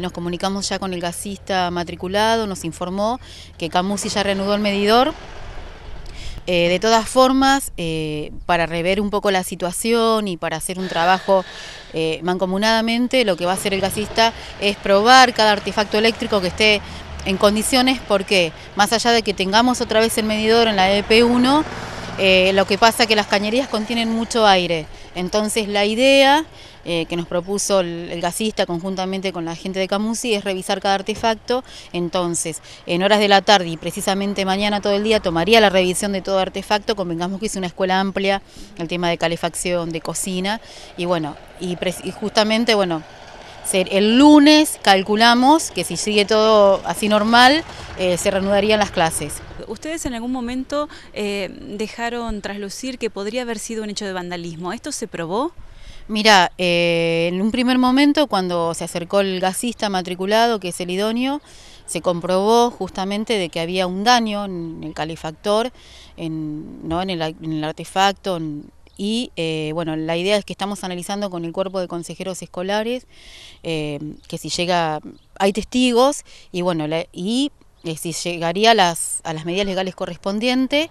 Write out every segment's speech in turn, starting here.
nos comunicamos ya con el gasista matriculado, nos informó que Camusi ya reanudó el medidor. Eh, de todas formas, eh, para rever un poco la situación y para hacer un trabajo eh, mancomunadamente, lo que va a hacer el gasista es probar cada artefacto eléctrico que esté en condiciones, porque más allá de que tengamos otra vez el medidor en la EP1, lo que pasa es que las cañerías contienen mucho aire. Entonces la idea eh, que nos propuso el, gasista conjuntamente con la gente de Camusi es revisar cada artefacto, entonces en horas de la tarde y precisamente mañana todo el día tomaría la revisión de todo artefacto, convengamos que es una escuela amplia, el tema de calefacción, de cocina, y bueno, y justamente bueno, el lunes, calculamos que si sigue todo así normal, eh, se reanudarían las clases. Ustedes en algún momento eh, dejaron traslucir que podría haber sido un hecho de vandalismo. ¿Esto se probó? Mira, eh, en un primer momento cuando se acercó el gasista matriculado, que es el idóneo, se comprobó justamente de que había un daño en el calefactor, en, el, artefacto, y eh, bueno, la idea es que estamos analizando con el cuerpo de consejeros escolares, eh, que si llega, hay testigos y bueno, y eh, si llegaría a las, a las medidas legales correspondientes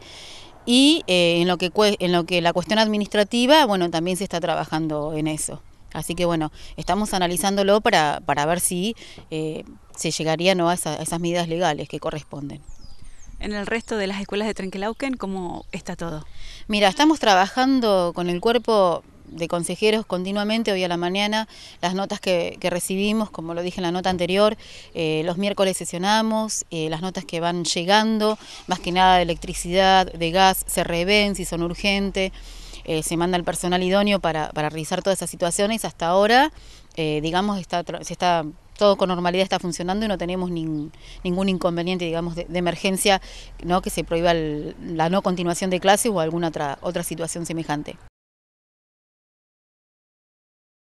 y en, lo que, en lo que la cuestión administrativa, bueno, también se está trabajando en eso. Así que bueno, estamos analizándolo para, ver si se llegaría ¿no? a esas medidas legales que corresponden en el resto de las escuelas de Trenquelauquen? ¿Cómo está todo? Mira, estamos trabajando con el cuerpo de consejeros continuamente, hoy a la mañana, las notas que, recibimos, como lo dije en la nota anterior, eh, los miércoles sesionamos, eh, las notas que van llegando, más que nada de electricidad, de gas, se revén si son urgentes, eh, se manda el personal idóneo para, para revisar todas esas situaciones, hasta ahora, digamos, está, se está todo con normalidad está funcionando y no tenemos ningún inconveniente, digamos, de, emergencia, ¿no? que se prohíba la no continuación de clases o alguna otra situación semejante.